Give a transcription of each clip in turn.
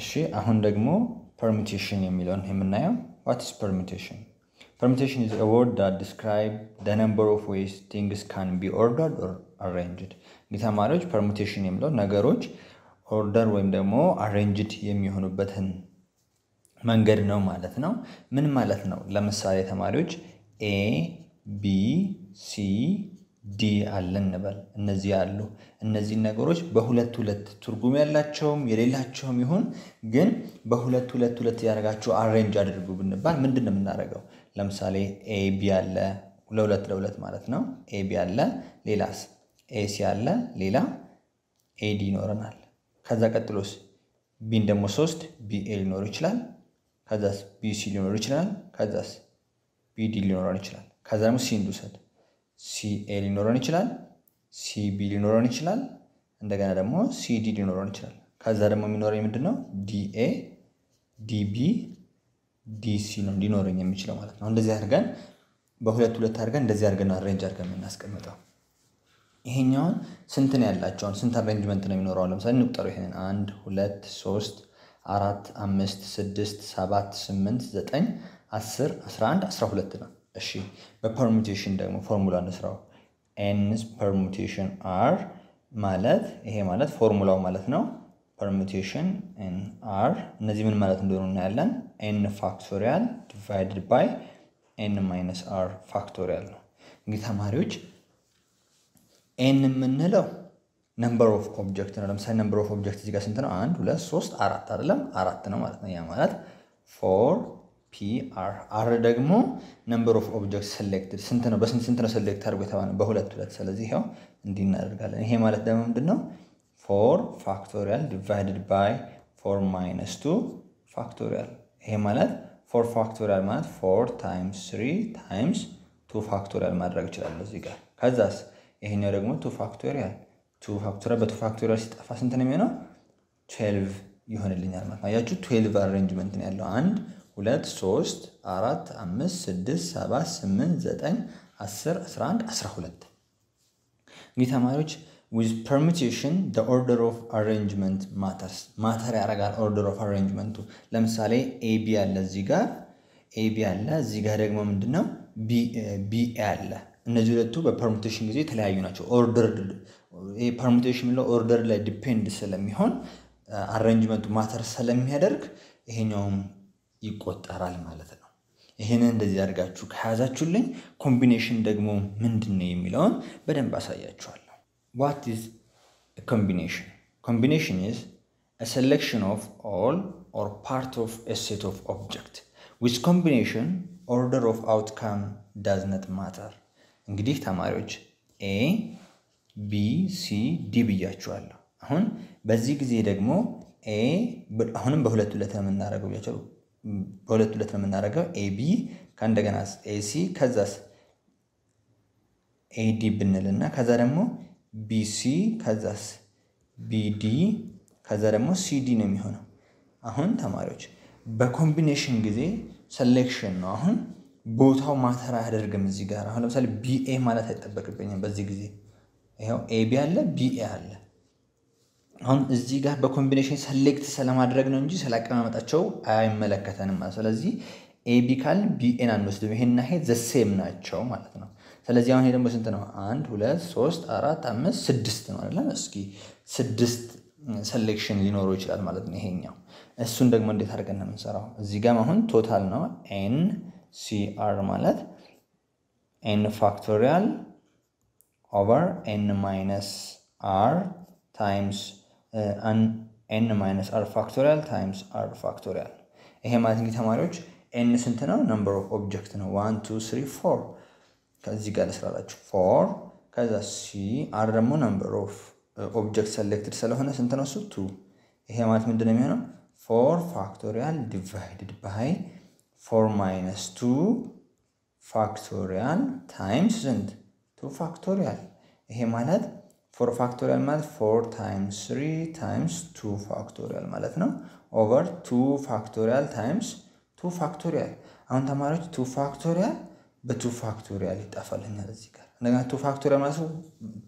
እሺ አሁን ደግሞ ፐርሚቴሽን የሚለውን የምናየው ዋት ኢስ ፐርሚቴሽን ፐርሚቴሽን ኢዝ ወርድ ዳት ዲስክራይብ ደ ነምበር ኦፍ ዌይስ ቲንግስ ካን ቢ ኦርደርድ ኦር አሬንጅድ ተማሪዎች ፐርሚቴሽን የሚለው ነገሮች ኦርደር ወይም ደግሞ አሬንጅድ የሚሆኑበትን መንገድ ነው ማለት ነው ምን ማለት ነው ለምሳሌ ተማሪዎች ኤ ቢ ሲ ዲ አለ እንበል። እነዚህ አሉ። እነዚህን ነገሮች በሁለት ሁለት ትርጉም ያላቸውም የሌላቸውም ይሁን ግን በሁለት ሁለት ሁለት ያደርጋቸው አሬንጅ አድርጉ ብንባል ምንድን ነው የምናደርገው? ለምሳሌ ኤ ቢ አለ፣ ለሁለት ለሁለት ማለት ነው። ኤ ቢ አለ፣ ሌላስ ሲ አለ፣ ሌላ ዲ ይኖረናል። ከዛ ቀጥሎስ ቢን ደግሞ ሶስት ቢኤ ኤ ሊኖር ይችላል። ከዛስ ቢ ሲ ሊኖር ይችላል። ከዛስ ቢዲ ሊኖረን ይችላል። ከዛ ደግሞ ሲ ሲኤ ሊኖረን ይችላል፣ ሲቢ ሊኖረን ይችላል፣ እንደገና ደግሞ ሲዲ ሊኖረን ይችላል። ከዛ ደግሞ የሚኖረኝ ምንድን ነው? ዲኤ ዲቢ ዲሲ ነው ሊኖረኝ የሚችለው ማለት ነው። እንደዚህ አድርገን በሁለት ሁለት አድርገን እንደዚህ አድርገን አሬንጅ አድርገን የምናስቀምጠው ይሄኛውን ነው ያላቸውን ስንት አሬንጅመንት ነው የሚኖረው? ለምሳሌ እንቁጠሩ። ይሄንን አንድ ሁለት ሶስት አራት አምስት ስድስት ሰባት ስምንት ዘጠኝ አስር አስራ አንድ አስራ ሁለት ነው። እሺ በፐርሙቴሽን ደግሞ ፎርሙላ እንስራው። ኤንስ ፐርሙቴሽን አር ማለት ይሄ ማለት ፎርሙላው ማለት ነው። ፐርሙቴሽን ኤን አር እነዚህ ምን ማለት እንደሆኑ እናያለን። ኤን ፋክቶሪያል ዲቫይድድ ባይ ኤን ማይነስ አር ፋክቶሪያል ነው። እንግዲህ ተማሪዎች ኤን የምንለው ነምበር ኦፍ ኦብጀክት ነው። ለምሳሌ ነምበር ኦፍ ኦብጀክት እዚህ ጋር ስንት ነው? አንድ ሁለት ሶስት አራት አይደለም፣ አራት ነው ማለት ነው። ያ ማለት ፎር ፒ አር አር ደግሞ ነምበር ኦፍ ኦብጀክት ሴሌክትድ ስንት ነው? በስንት ስንት ነው ሴሌክት አድርጎ የተባለ በሁለት ሁለት። ስለዚህ ይኸው እንዲህ እናደርጋለን። ይሄ ማለት ደግሞ ምንድን ነው? ፎር ፋክቶሪያል ዲቫይድድ ባይ ፎር ማይነስ ቱ ፋክቶሪያል። ይሄ ማለት ፎር ፋክቶሪያል ማለት ፎር ታይምስ ስሪ ታይምስ ቱ ፋክቶሪያል ማድረግ እችላለሁ እዚህ ጋር። ከዛስ ይሄኛው ደግሞ ቱ ፋክቶሪያል ቱ ፋክቶሪያል በቱ ፋክቶሪያል ሲጠፋ ስንት ነው የሚሆነው? ቱዌልቭ ይሆንልኛል ማለት ነው። አያችሁ ትዌልቭ አሬንጅመንት ነው ያለው አንድ ሁለት ሶስት አራት አምስት ስድስት ሰባት ስምንት ዘጠኝ አስር አስራ አንድ አስራ ሁለት እንግዲህ ተማሪዎች ዊዝ ፐርሚቴሽን ኦርደር ኦፍ አሬንጅመንት ማተርስ ማተር ያደርጋል። ኦርደር ኦፍ አሬንጅመንቱ ለምሳሌ ኤቢ አለ እዚህ ጋር ኤቢ አለ እዚህ ጋር ደግሞ ምንድን ነው ቢኤ አለ። እነዚህ ሁለቱ በፐርሚቴሽን ጊዜ የተለያዩ ናቸው። ኦርደር የሚለው ኦርደር ላይ ዲፔንድ ስለሚሆን አሬንጅመንቱ ማተር ስለሚያደርግ ይሄኛውም ይቆጠራል ማለት ነው። ይህንን እንደዚህ አድርጋችሁ ከያዛችሁልኝ ኮምቢኔሽን ደግሞ ምንድን ነው የሚለውን በደንብ አሳያችኋለሁ። ዋት ኢዝ ኮምቢኔሽን? ኮምቢኔሽን ኢዝ ሰሌክሽን ኦፍ ኦል ኦር ፓርት ኦፍ ሴት ኦፍ ኦብጀክት ዊዝ ኮምቢኔሽን ኦርደር ኦፍ አውትካም ዳዝነት ማተር። እንግዲህ ተማሪዎች ኤ ቢ ሲ ዲ ብያችኋለሁ። አሁን በዚህ ጊዜ ደግሞ ኤ አሁንም በሁለት ሁለት ነው የምናደርገው ብያቸው በሁለት ሁለት ነው የምናደርገው። ኤቢ ከእንደገና ኤሲ ከዛስ ኤዲ እና ከዛ ደግሞ ቢሲ ከዛስ ቢዲ ከዛ ደግሞ ሲዲ ነው የሚሆነው። አሁን ተማሪዎች በኮምቢኔሽን ጊዜ ሰሌክሽን ነው። አሁን ቦታው ማተር አያደርግም እዚህ ጋር። አሁን ለምሳሌ ቢኤ ማለት አይጠበቅብኝም በዚህ ጊዜ። ይኸው ኤቢ አለ ቢኤ አለ አሁን እዚህ ጋር በኮምቢኔሽን ሰሌክት ስለማድረግ ነው እንጂ አቀማመጣቸው አይመለከተንም ስለዚህ ኤቢ ካል ቢኤን አንወስድም። ይሄና ይሄ ዘሴም ናቸው ማለት ነው። ስለዚህ አሁን ደግሞ ስንት ነው? አንድ ሁለት ሶስት አራት አምስት ስድስት ነው አይደለም? እስኪ ስድስት ሰሌክሽን ሊኖረው ይችላል ማለት ነው ይሄኛው። እሱን ደግሞ እንዴት አድርገን ነው የምንሰራው? እዚህ ጋም አሁን ቶታል ነው ኤን ሲአር ማለት ኤን ፋክቶሪያል ኦቨር ኤን ማይነስ አር ታይምስ ኤን ማይነስ አር ፋክቶሪያል ታይምስ አር ፋክቶሪያል። ይሄ ማለት እንግዲህ ተማሪዎች ኤን ስንት ነው? ነምበር ኦፍ ኦብጀክት ነው። ዋን ቱ ስሪ ፎር። ከዚህ ጋር ልስራላችሁ ፎር። ከዛ ሲ አር ደግሞ ነምበር ኦፍ ኦብጀክት ሰሌክትድ ስለሆነ ስንት ነው? እሱ ቱ። ይሄ ማለት ምንድን ነው የሚሆነው? ፎር ፋክቶሪያል ዲቫይድድ ባይ ፎር ማይነስ ቱ ፋክቶሪያል ታይምስ ስንት? ቱ ፋክቶሪያል። ይሄ ማለት ፎር ፋክቶሪያል ማለት ፎር ታይምስ ስሪ ታይምስ ቱ ፋክቶሪያል ማለት ነው። ኦቨር ቱ ፋክቶሪያል ታይምስ ቱ ፋክቶሪያል። አሁን ተማሪዎች ቱ ፋክቶሪያል በቱ ፋክቶሪያል ይጣፋልኛል እዚህ ጋር እንደገና ቱ ፋክቶሪያል ማለት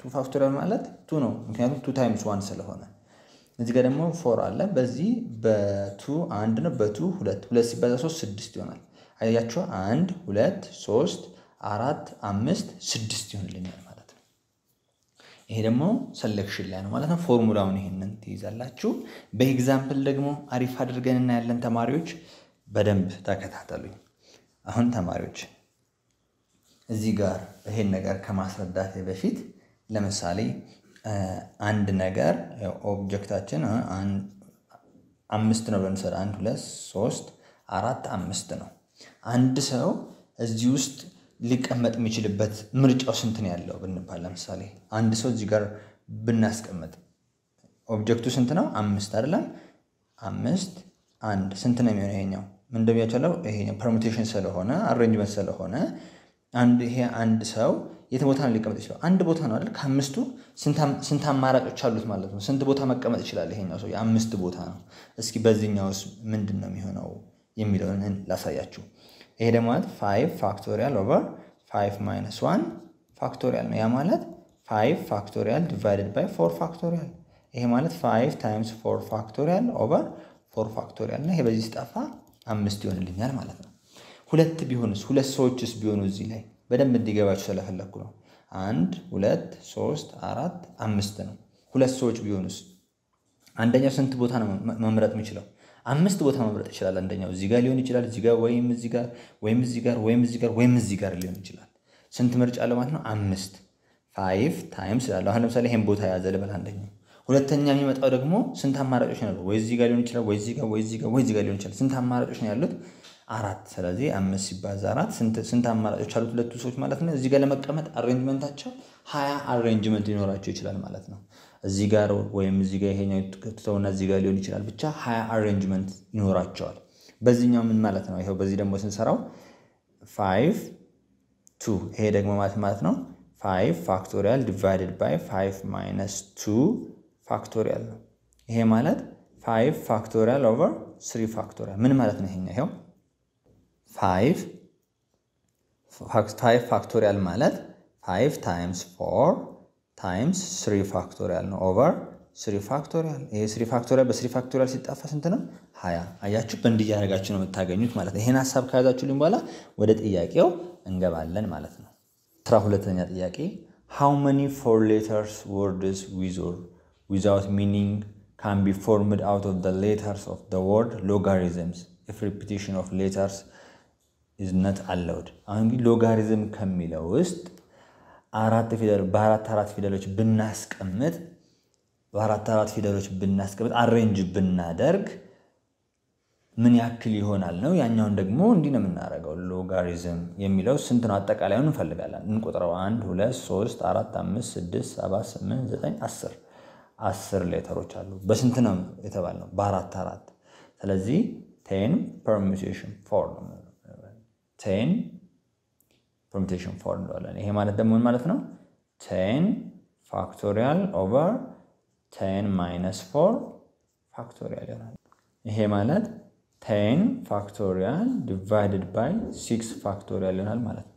ቱ ፋክቶሪያል ማለት ቱ ነው፣ ምክንያቱም ቱ ታይምስ ዋን ስለሆነ። እዚህ ጋር ደግሞ ፎር አለ። በዚህ በቱ አንድ ነው፣ በቱ ሁለት፣ ሁለት ሲባዛ ሶስት ስድስት ይሆናል። አያቸው አንድ ሁለት ሶስት አራት አምስት ስድስት ይሆንልኛል። ይሄ ደግሞ ሰሌክሽን ላይ ነው ማለት ነው። ፎርሙላውን ይሄንን ትይዛላችሁ። በኤግዛምፕል ደግሞ አሪፍ አድርገን እናያለን። ተማሪዎች በደንብ ተከታተሉኝ። አሁን ተማሪዎች እዚህ ጋር ይሄን ነገር ከማስረዳት በፊት ለምሳሌ አንድ ነገር ኦብጀክታችን አምስት ነው ለምሳሌ አንድ ሁለት ሶስት አራት አምስት ነው። አንድ ሰው እዚህ ውስጥ ሊቀመጥ የሚችልበት ምርጫው ስንት ነው ያለው ብንባል፣ ለምሳሌ አንድ ሰው እዚህ ጋር ብናስቀምጥ ኦብጀክቱ ስንት ነው? አምስት አይደለም? አምስት አንድ ስንት ነው የሚሆነው? ይሄኛው ምን ይሄኛው ፐርሙቴሽን ስለሆነ አሬንጅመንት ስለሆነ አንድ ይሄ አንድ ሰው የት ቦታ ነው ሊቀመጥ ይችላል? አንድ ቦታ ነው አይደል? ከአምስቱ ስንት አማራጮች አሉት ማለት ነው? ስንት ቦታ መቀመጥ ይችላል? ይሄኛው ሰው የአምስት ቦታ ነው። እስኪ በዚህኛውስ ምንድን ነው የሚሆነው የሚለውን ላሳያችሁ። ይሄ ደግሞ ማለት ፋይቭ ፋክቶሪያል ኦቨር ፋይቭ ማይነስ ዋን ፋክቶሪያል ነው። ያ ማለት ፋይቭ ፋክቶሪያል ዲቫይደድ ባይ ፎር ፋክቶሪያል ይሄ ማለት ፋይቭ ታይምስ ፎር ፋክቶሪያል ኦቨር ፎር ፋክቶሪያል እና ይሄ በዚህ ስጠፋ አምስት ይሆንልኛል ማለት ነው። ሁለት ቢሆንስ ሁለት ሰዎችስ ቢሆኑ እዚህ ላይ በደንብ እንዲገባችሁ ስለፈለግኩ ነው። አንድ ሁለት ሶስት አራት አምስት ነው። ሁለት ሰዎች ቢሆኑስ አንደኛው ስንት ቦታ ነው መምረጥ የሚችለው? አምስት ቦታ መምረጥ ይችላል። አንደኛው እዚህ ጋር ሊሆን ይችላል፣ እዚህ ጋር ወይም እዚህ ጋር ወይም እዚህ ጋር ወይም እዚህ ጋር ወይም እዚህ ጋር ሊሆን ይችላል። ስንት ምርጫ አለ ማለት ነው? አምስት ፋይቭ ታይምስ እላለሁ። አሁን ለምሳሌ ይሄን ቦታ የያዘ ልበል አንደኛው። ሁለተኛ የሚመጣው ደግሞ ስንት አማራጮች ነው? ወይ እዚህ ጋር ሊሆን ይችላል፣ ወይ እዚህ ጋር ወይ እዚህ ጋር ወይ እዚህ ጋር ሊሆን ይችላል። ስንት አማራጮች ነው ያሉት? አራት። ስለዚህ አምስት ሲባዛ አራት ስንት አማራጮች አሉት ሁለቱ ሰዎች ማለት ነው። እዚህ ጋር ለመቀመጥ አሬንጅመንታቸው ሀያ አሬንጅመንት ሊኖራቸው ይችላል ማለት ነው። እዚህ ጋር ወይም እዚህ ጋር ይሄኛው ትተውና እዚህ ጋር ሊሆን ይችላል። ብቻ ሀያ አሬንጅመንት ይኖራቸዋል። በዚህኛው ምን ማለት ነው? ይኸው በዚህ ደግሞ ስንሰራው ፋይቭ ቱ ይሄ ደግሞ ማለት ማለት ነው ፋይቭ ፋክቶሪያል ዲቫይድድ ባይ ፋይቭ ማይነስ ቱ ፋክቶሪያል ነው። ይሄ ማለት ፋይቭ ፋክቶሪያል ኦቨር ስሪ ፋክቶሪያል ምን ማለት ነው? ይሄኛ ይኸው ፋይቭ ፋክቶሪያል ማለት ፋይቭ ታይምስ ፎር ታይምስ ስሪ ፋክቶሪያል ነው ኦቨር ስሪ ፋክቶሪያል። ይሄ ስሪ ፋክቶሪያል በስሪ ፋክቶሪያል ሲጠፋ ስንት ነው? ሀያ አያችሁ። በእንዲህ እያደረጋችሁ ነው የምታገኙት ማለት ነው። ይሄን ሀሳብ ከያዛችሁልኝ በኋላ ወደ ጥያቄው እንገባለን ማለት ነው። አስራ ሁለተኛ ጥያቄ ሃው መኒ ፎር ሌተርስ ወርድስ ዊዝ ኦር ዊዛውት ሚኒንግ ካን ቢ ፎርምድ አውት ኦፍ ዘ ሌተርስ ኦፍ ዘ ወርድ ሎጋሪዝምስ ኢፍ ሪፒቲሽን ኦፍ ሌተርስ ኢዝ ነት አለውድ። አሁን እንግዲህ ሎጋሪዝም ከሚለው ውስጥ አራት ፊደል በአራት አራት ፊደሎች ብናስቀምጥ በአራት አራት ፊደሎች ብናስቀምጥ አሬንጅ ብናደርግ ምን ያክል ይሆናል ነው። ያኛውን ደግሞ እንዲህ ነው የምናደርገው። ሎጋሪዝም የሚለው ስንት ነው? አጠቃላዩን እንፈልጋለን። እንቁጥረው አንድ ሁለት ሶስት አራት አምስት ስድስት ሰባት ስምንት ዘጠኝ አስር አስር ሌተሮች አሉ። በስንት ነው የተባልነው? በአራት አራት። ስለዚህ ቴን ፐርሚቴሽን ፎር ነው ቴን ፐርሙቴሽን ፎር እንለዋለን። ይሄ ማለት ደግሞ ምን ማለት ነው? ቴን ፋክቶሪያል ኦቨር ቴን ማይነስ ፎር ፋክቶሪያል ይሆናል። ይሄ ማለት ቴን ፋክቶሪያል ዲቫይድድ ባይ ሲክስ ፋክቶሪያል ይሆናል ማለት ነው።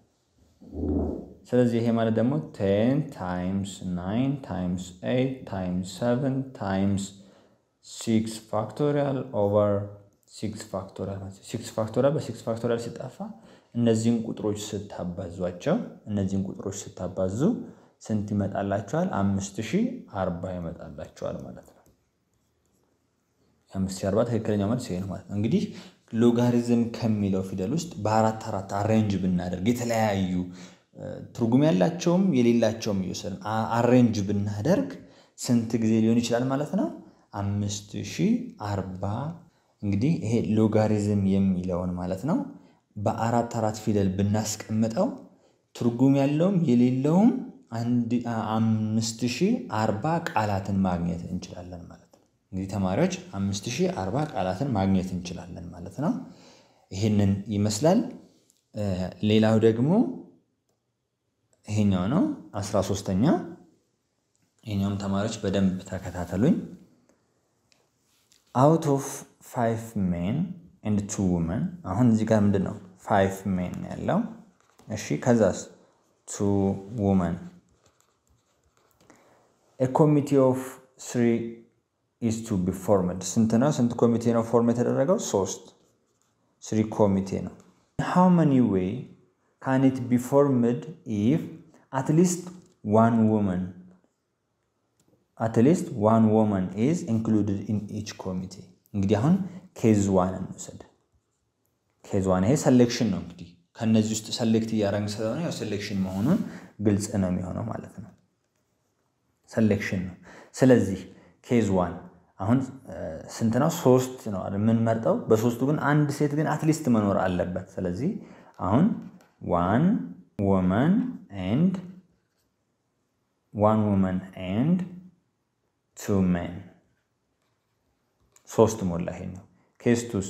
ስለዚህ ይሄ ማለት ደግሞ ቴን ታይምስ ናይን ታይምስ ኤይት ታይምስ ሰቨን ታይምስ ሲክስ ፋክቶሪያል ኦቨር ሲክስ ፋክቶሪያል ሲክስ ፋክቶሪያል በሲክስ ፋክቶሪያል ሲጠፋ እነዚህን ቁጥሮች ስታባዟቸው እነዚህን ቁጥሮች ስታባዙ ስንት ይመጣላቸዋል አምስት ሺህ አርባ ይመጣላቸዋል ማለት ነው። አምስት ሺህ አርባ ትክክለኛው መልስ ይሄ ነው ማለት ነው። እንግዲህ ሎጋሪዝም ከሚለው ፊደል ውስጥ በአራት አራት አሬንጅ ብናደርግ የተለያዩ ትርጉም ያላቸውም የሌላቸውም እየወሰድን አሬንጅ ብናደርግ ስንት ጊዜ ሊሆን ይችላል ማለት ነው? አምስት ሺህ አርባ እንግዲህ ይሄ ሎጋሪዝም የሚለውን ማለት ነው በአራት አራት ፊደል ብናስቀምጠው ትርጉም ያለውም የሌለውም አምስት ሺህ አርባ ቃላትን ማግኘት እንችላለን ማለት ነው። እንግዲህ ተማሪዎች አምስት ሺህ አርባ ቃላትን ማግኘት እንችላለን ማለት ነው። ይህንን ይመስላል። ሌላው ደግሞ ይሄኛው ነው አስራ ሶስተኛ ይሄኛውም ተማሪዎች በደንብ ተከታተሉኝ። አውት ኦፍ ፋይቭ ሜን ኤንድ ቱ ውመን። አሁን እዚህ ጋር ምንድን ነው ፋይቭ ሜን ያለው እሺ። ከዛስ ቱ ውመን ኮሚቴ ኦፍ ስሪ ኢዝ ቱ ቢ ፎርምድ። ስንት ነው? ስንት ኮሚቴ ነው ፎርም የተደረገው? ሶስት ስሪ ኮሚቴ ነው። ሃው መኒ ዌይ ካን ኢት ቢ ፎርምድ ኢፍ አትሊስት ዋን ውመን አትሊስት ዋን ውመን ኢዝ ኢንክሉድድ ኢን ኢች ኮሚቴ። እንግዲህ አሁን ኬዝዋን እንውሰድ። ኬዝዋን ይሄ ሰሌክሽን ነው እንግዲህ ከነዚህ ውስጥ ሰሌክት እያደረግን ስለሆነ ያው ሴሌክሽን መሆኑን ግልጽ ነው የሚሆነው ማለት ነው። ሰሌክሽን ነው። ስለዚህ ኬዝ ዋን አሁን ስንት ነው? ሶስት ነው የምንመርጠው። በሶስቱ ግን አንድ ሴት ግን አትሊስት መኖር አለበት። ስለዚህ አሁን ዋን ወመን ኤንድ ዋን ወመን ኤንድ ቱ ሜን ሶስት ሞላ ነው። ኬስቱስ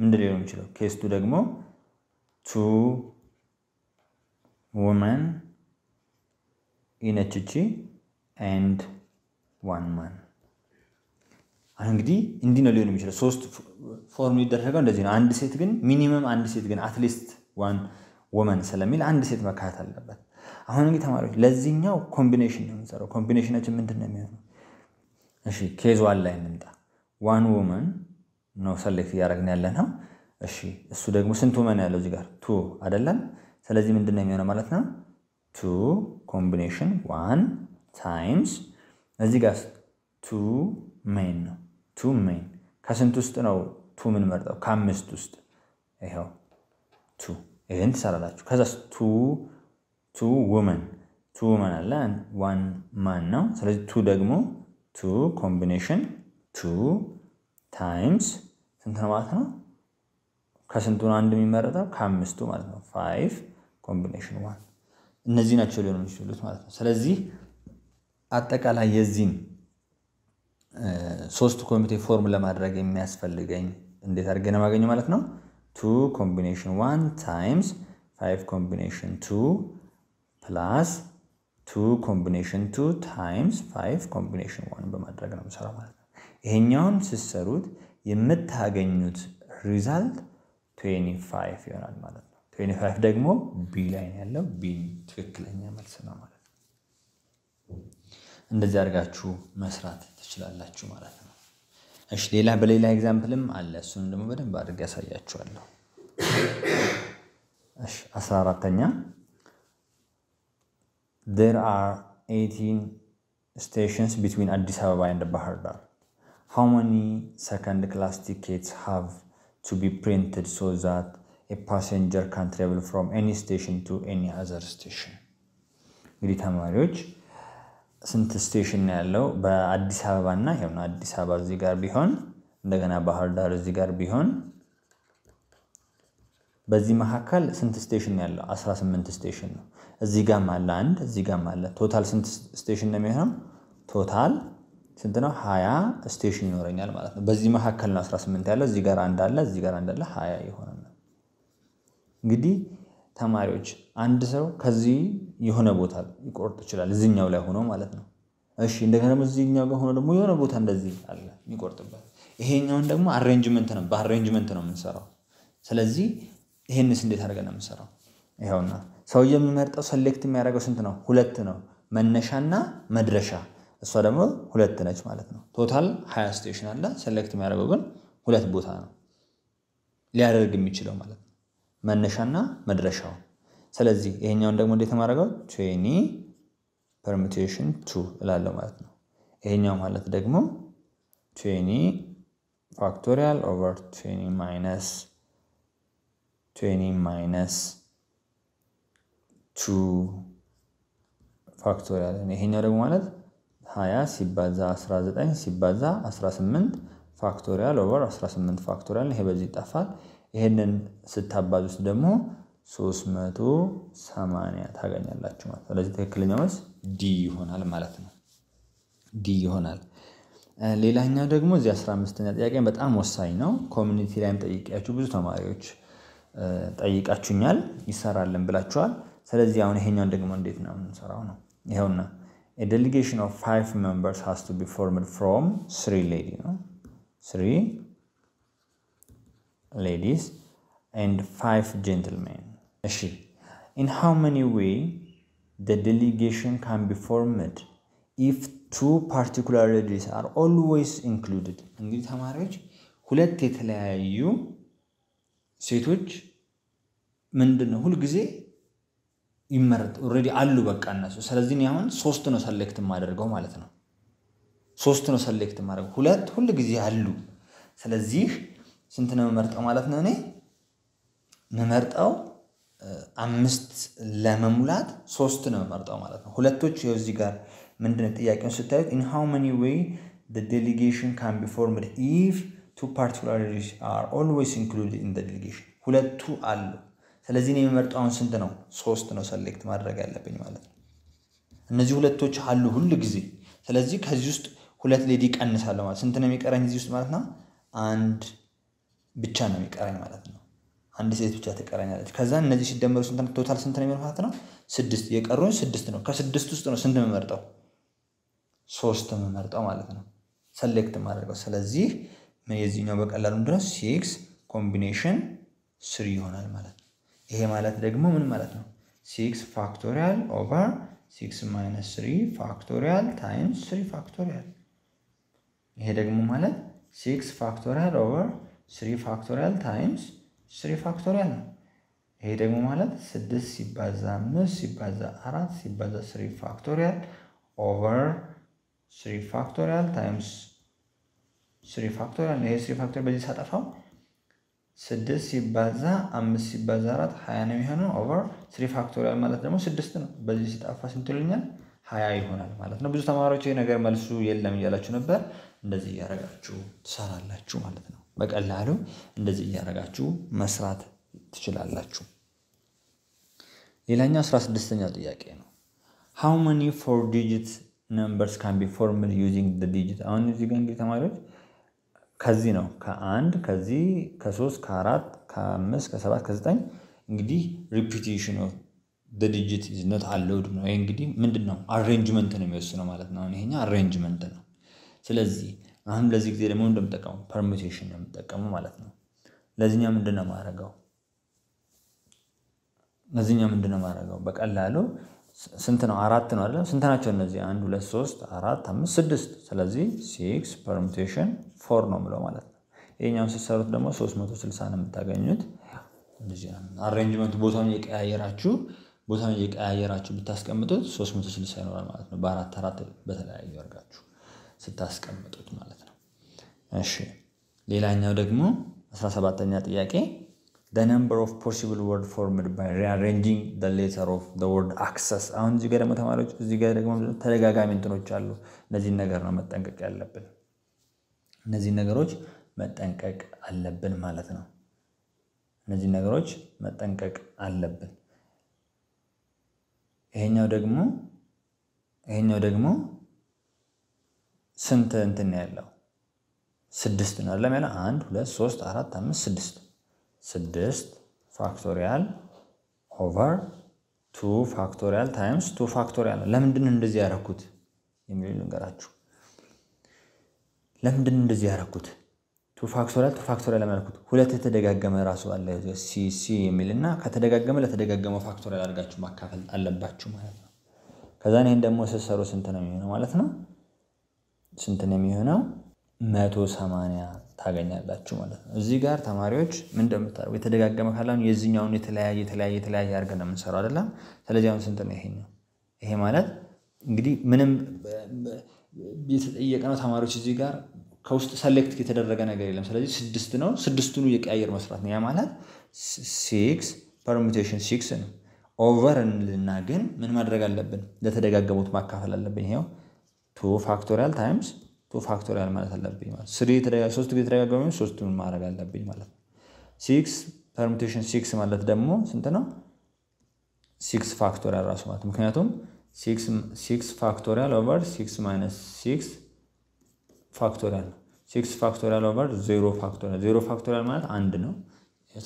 ምንድን ሊሆን የሚችለው? ኬስቱ ደግሞ ቱ ውመን ኢነችቺ ኤንድ ዋን ማን። አሁን እንግዲህ እንዲህ ነው ሊሆን የሚችለው። ሶስት ፎርም ሊደረገው እንደዚህ ነው። አንድ ሴት ግን ሚኒመም አንድ ሴት ግን አትሊስት ዋን ወመን ስለሚል አንድ ሴት መካተት አለበት። አሁን እንግዲህ ተማሪዎች ለዚህኛው ኮምቢኔሽን ነው የምንሰራው። ኮምቢኔሽናችን ምንድን ነው የሚሆነው? እሺ ኬዝ ዋን ላይ እንምጣ። ዋን ወመን ነው ሰሌክት እያደረግን ያለ ነው። እሺ እሱ ደግሞ ስንቱ መን ያለው እዚህ ጋር ቱ አይደለም። ስለዚህ ምንድን ነው የሚሆነው ማለት ነው ቱ ኮምቢኔሽን ዋን ታይምስ እዚህ ጋር ቱ ሜን ነው። ቱ ሜን ከስንት ውስጥ ነው ቱ ምን መርጠው? ከአምስት ውስጥ ይኸው ቱ ይህን ትሰራላችሁ። ከዛ ቱ ቱ ውመን ቱ ውመን አለ ዋን ማን ነው። ስለዚህ ቱ ደግሞ ቱ ኮምቢኔሽን ቱ ታይምስ ስንት ነው ማለት ነው? ከስንቱ አንድ የሚመረጠው ከአምስቱ ማለት ነው። ፋይቭ ኮምቢኔሽን ዋን። እነዚህ ናቸው ሊሆኑ የሚችሉት ማለት ነው። ስለዚህ አጠቃላይ የዚህን ሶስት ኮሚቴ ፎርም ለማድረግ የሚያስፈልገኝ እንዴት አድርገን የማገኘው ማለት ነው? ቱ ኮምቢኔሽን ዋን ታይምስ ፋይቭ ኮምቢኔሽን ቱ ፕላስ ቱ ኮምቢኔሽን ቱ ታይምስ ፋይቭ ኮምቢኔሽን ዋን በማድረግ ነው የምሰራው ማለት ነው። ይሄኛውን ስሰሩት የምታገኙት ሪዛልት 25 ይሆናል ማለት ነው። 25 ደግሞ ቢ ላይ ያለው። ቢ ትክክለኛ መልስ ነው ማለት ነው። እንደዚህ አድርጋችሁ መስራት ትችላላችሁ ማለት ነው። እሺ ሌላ በሌላ ኤግዛምፕልም አለ። እሱን ደግሞ በደንብ አድርግ ያሳያችኋለሁ። እሺ አስራ አራተኛ there are 18 stations between አዲስ አበባ and ባህር ዳር how many second class tickets have to be printed so that a passenger can travel from any station to any other station? እንግዲህ ተማሪዎች ስንት ስቴሽን ያለው በአዲስ አበባ እና ይኸውና አዲስ አበባ እዚህ ጋር ቢሆን እንደገና ባህር ዳር እዚህ ጋር ቢሆን በዚህ መካከል ስንት ስቴሽን ያለው? 18 ስቴሽን ነው። እዚህ ጋርም አለ አንድ፣ እዚህ ጋርም አለ። ቶታል ስንት ስቴሽን ነው የሚሆነው? ቶታል ስንት ነው? ሀያ ስቴሽን ይኖረኛል ማለት ነው። በዚህ መካከል ነው 18 ያለው። እዚህ ጋር አንድ አለ፣ እዚህ ጋር አንድ አለ፣ ሀያ የሆነ እንግዲህ ተማሪዎች አንድ ሰው ከዚህ የሆነ ቦታ ሊቆርጥ ይችላል፣ እዚኛው ላይ ሆኖ ማለት ነው። እሺ እንደገና ደግሞ እዚህኛው ጋር ሆኖ ደግሞ የሆነ ቦታ እንደዚህ አለ የሚቆርጥበት። ይሄኛውን ደግሞ አሬንጅመንት ነው፣ በአሬንጅመንት ነው የምንሰራው። ስለዚህ ይሄንስ እንዴት አድርገን ነው የምንሰራው? ይኸውና ሰውየው የሚመርጠው ሰሌክት የሚያደርገው ስንት ነው? ሁለት ነው፣ መነሻና መድረሻ እሷ ደግሞ ሁለት ነች ማለት ነው። ቶታል ሀያ ስቴሽን አለ። ሴሌክት የሚያደርገው ግን ሁለት ቦታ ነው ሊያደርግ የሚችለው ማለት ነው፣ መነሻና መድረሻው። ስለዚህ ይሄኛውን ደግሞ እንዴት የማደርገው ቴኒ ፐርሚቴሽን ቱ እላለሁ ማለት ነው። ይሄኛው ማለት ደግሞ ቴኒ ፋክቶሪያል ኦቨር ቴኒ ማይነስ ቴኒ ማይነስ ቱ ፋክቶሪያል። ይሄኛው ደግሞ ማለት 20 ሲባዛ 19 ሲባዛ 18 ፋክቶሪያል ኦቨር 18 ፋክቶሪያል ይሄ በዚህ ይጠፋል። ይሄንን ስታባዙት ደግሞ 380 ታገኛላችሁ ማለት ነው። ስለዚህ ትክክለኛው መልስ ዲ ይሆናል ማለት ነው። ዲ ይሆናል። ሌላኛው ደግሞ እዚህ 15ኛ ጥያቄ በጣም ወሳኝ ነው። ኮሚኒቲ ላይም ጠይቂያችሁ ብዙ ተማሪዎች ጠይቃችሁኛል፣ ይሰራልን ብላችኋል። ስለዚህ አሁን ይሄኛውን ደግሞ እንዴት ነው የምንሰራው ነው ይኸውና a delegation of five members has to be formed from three ladies, no? three ladies and five gentlemen. She. In how many ways the delegation can be formed if two particular ladies are always included? ሁለት የተለያዩ ሴቶች ምንድን ነው ሁልጊዜ ይመረጥ ኦልሬዲ አሉ በቃ እነሱ። ስለዚህ አሁን ሶስት ነው ሰሌክት የማደርገው ማለት ነው። ሶስት ነው ሰሌክት የማደርገው፣ ሁለት ሁል ጊዜ አሉ። ስለዚህ ስንት ነው የምመርጠው ማለት ነው እኔ የምመርጠው አምስት ለመሙላት ሶስት ነው የምመርጠው ማለት ነው። ሁለቶች እዚህ ጋር ምንድነው ጥያቄውን ስታዩት ኢን ሃው መኒ ዌይ ዴሊጌሽን ካን ቢ ፎርምድ ኢፍ ቱ ፓርቲኩላሪቲስ አር ኦልዌይስ ኢንክሉድድ ኢን ዴሊጌሽን ሁለቱ አሉ ስለዚህ እኔ የምመርጠው አሁን ስንት ነው? ሶስት ነው ሰሌክት ማድረግ ያለብኝ ማለት ነው። እነዚህ ሁለቶች አሉ ሁል ጊዜ። ስለዚህ ከዚህ ውስጥ ሁለት ሌዲ ቀንሳለሁ ማለት ስንት ነው የሚቀረኝ እዚህ ውስጥ ማለት ነው? አንድ ብቻ ነው የሚቀረኝ ማለት ነው። አንድ ሴት ብቻ ትቀረኛለች። ከዛ እነዚህ ሲደመሩ ስንት ነው? ቶታል ስንት ነው ማለት ነው? ስድስት የቀሩኝ ስድስት ነው። ከስድስት ውስጥ ነው ስንት የምመርጠው? ሶስት የምመርጠው ማለት ነው። ሰሌክት ማድረገው። ስለዚህ የዚህኛው በቀላሉ ምንድነው? ሲክስ ኮምቢኔሽን ስሪ ይሆናል ማለት ነው። ይሄ ማለት ደግሞ ምን ማለት ነው? ሲክስ ፋክቶሪያል ኦቨር ሲክስ ማይነስ ስሪ ፋክቶሪያል ታይምስ ስሪ ፋክቶሪያል። ይሄ ደግሞ ማለት ሲክስ ፋክቶሪያል ኦቨር ስሪ ፋክቶሪያል ታይምስ ስሪ ፋክቶሪያል ነው። ይሄ ደግሞ ማለት ስድስት ሲባዛ አምስት ሲባዛ አራት ሲባዛ ስሪ ፋክቶሪያል ኦቨር ስሪ ፋክቶሪያል ታይምስ ስሪ ፋክቶሪያል። ይሄ ስሪ ፋክቶሪያል በዚህ ሳጠፋው ስድስት ሲባዛ አምስት ሲባዛ አራት ሀያ ነው የሚሆነው። ኦቨር ስሪ ፋክቶሪያል ማለት ደግሞ ስድስት ነው። በዚህ ሲጣፋ ስንት ይሉኛል? ሀያ ይሆናል ማለት ነው። ብዙ ተማሪዎች ይህ ነገር መልሱ የለም እያላችሁ ነበር። እንደዚህ እያረጋችሁ ትሰራላችሁ ማለት ነው። በቀላሉ እንደዚህ እያረጋችሁ መስራት ትችላላችሁ። ሌላኛው አስራ ስድስተኛው ጥያቄ ነው። ሃው መኒ ፎር ዲጂት ነምበርስ ካን ቢ ፎርምድ ዩዚንግ ዲጂት። አሁን እዚህ ጋር እንግዲህ ተማሪዎች ከዚህ ነው ከአንድ ከዚህ ከሶስት ከአራት ከአምስት ከሰባት ከዘጠኝ እንግዲህ ሪፒቴሽን ኦፍ ዲጂት ኢዝ አለውድ ነው። ይሄ እንግዲህ ምንድን ነው አሬንጅመንት ነው የሚወስነው ማለት ነው። ይሄኛ አሬንጅመንት ነው። ስለዚህ አሁን ለዚህ ጊዜ ደግሞ እንደምጠቀሙ ፐርሚቴሽን ነው የምጠቀሙ ማለት ነው። ለዚኛ ምንድን ነው ማድረገው? ለዚኛ ምንድን ነው በቀላሉ ስንት ነው? አራት ነው አይደለም? ስንት ናቸው እነዚህ? አንድ ሁለት ሶስት አራት አምስት ስድስት። ስለዚህ ሲክስ ፐርሙቴሽን ፎር ነው የምለው ማለት ነው። ይሄኛውን ስትሰሩት ደግሞ 360 መቶ ስልሳ ነው የምታገኙት። አሬንጅመንቱ ቦታውን እየቀያየራችሁ ቦታን እየቀያየራችሁ ብታስቀምጡት 360 መቶ ይኖራል ማለት ነው። በአራት አራት በተለያዩ አድርጋችሁ ስታስቀምጡት ማለት ነው። እሺ ሌላኛው ደግሞ 17 ሰባተኛ ጥያቄ the number of possible word formed by rearranging the letter of the word access። አሁን እዚህ ጋር ደግሞ ተማሪዎች እዚህ ጋር ደግሞ ተደጋጋሚ እንትኖች አሉ። እነዚህን ነገር ነው መጠንቀቅ ያለብን። እነዚህ ነገሮች መጠንቀቅ አለብን ማለት ነው። እነዚህ ነገሮች መጠንቀቅ አለብን። ይሄኛው ደግሞ ይሄኛው ደግሞ ስንት እንትን ያለው ስድስት ነው አይደለም? ያለ አንድ ሁለት ሶስት አራት አምስት ስድስት ስድስት ፋክቶሪያል ኦቨር ቱ ፋክቶሪያል ታይምስ ቱ ፋክቶሪያል። ለምንድን እንደዚህ ያረኩት የሚሉ ነገራችሁ። ለምንድን እንደዚህ ያረኩት? ቱ ፋክቶሪያል ቱ ፋክቶሪያል ያልኩት ሁለት የተደጋገመ ራሱ አለ ሲሲ የሚል እና ከተደጋገመ ለተደጋገመው ፋክቶሪያል አድርጋችሁ ማካፈል አለባችሁ ማለት ነው። ከዛ ይህን ደግሞ ስሰሩ ስንት ነው የሚሆነው ማለት ነው? ስንት ነው የሚሆነው? መቶ ሰማንያ ታገኛላችሁ ማለት ነው። እዚህ ጋር ተማሪዎች ምን እንደምታደርጉ የተደጋገመ ካላሁን የዚኛውን የተለያየ የተለያየ የተለያየ አድርገን የምንሰራው አይደለም። ስለዚህ አሁን ስንት ነው ይሄኛው? ይሄ ማለት እንግዲህ ምንም የተጠየቀ ነው። ተማሪዎች እዚህ ጋር ከውስጥ ሰሌክት የተደረገ ነገር የለም። ስለዚህ ስድስት ነው። ስድስቱን እየቀያየር መስራት ነው። ያ ማለት ሲክስ ፐርሙቴሽን ሲክስ ነው። ኦቨር እንልና ግን ምን ማድረግ አለብን? ለተደጋገሙት ማካፈል አለብን። ይሄው ቱ ፋክቶሪያል ታይምስ ቱ ፋክቶሪያል ማለት አለብኝ ማለት ስሪ ሶስት ጊዜ ተደጋጋሚ ሶስቱን ማድረግ አለብኝ ማለት ነው። ሲክስ ፐርሙቴሽን ሲክስ ማለት ደግሞ ስንት ነው? ሲክስ ፋክቶሪያል ራሱ ማለት ምክንያቱም ሲክስ ፋክቶሪያል ኦቨር ሲክስ ማይነስ ሲክስ ፋክቶሪያል ነው። ሲክስ ፋክቶሪያል ኦቨር ዜሮ ፋክቶሪያል ዜሮ ፋክቶሪያል ማለት አንድ ነው።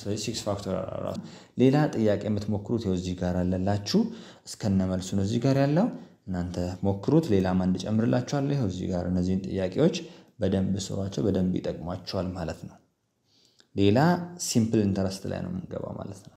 ስለዚህ ሲክስ ፋክቶሪያል ራሱ ሌላ ጥያቄ የምትሞክሩት ው እዚህ ጋር አለላችሁ እስከነመልሱ ነው እዚህ ጋር ያለው እናንተ ሞክሩት። ሌላም አንድ ጨምርላችኋለሁ። ይኸው እዚህ ጋር እነዚህን ጥያቄዎች በደንብ ስሯቸው፣ በደንብ ይጠቅሟቸዋል ማለት ነው። ሌላ ሲምፕል ኢንተረስት ላይ ነው የምንገባው ማለት ነው።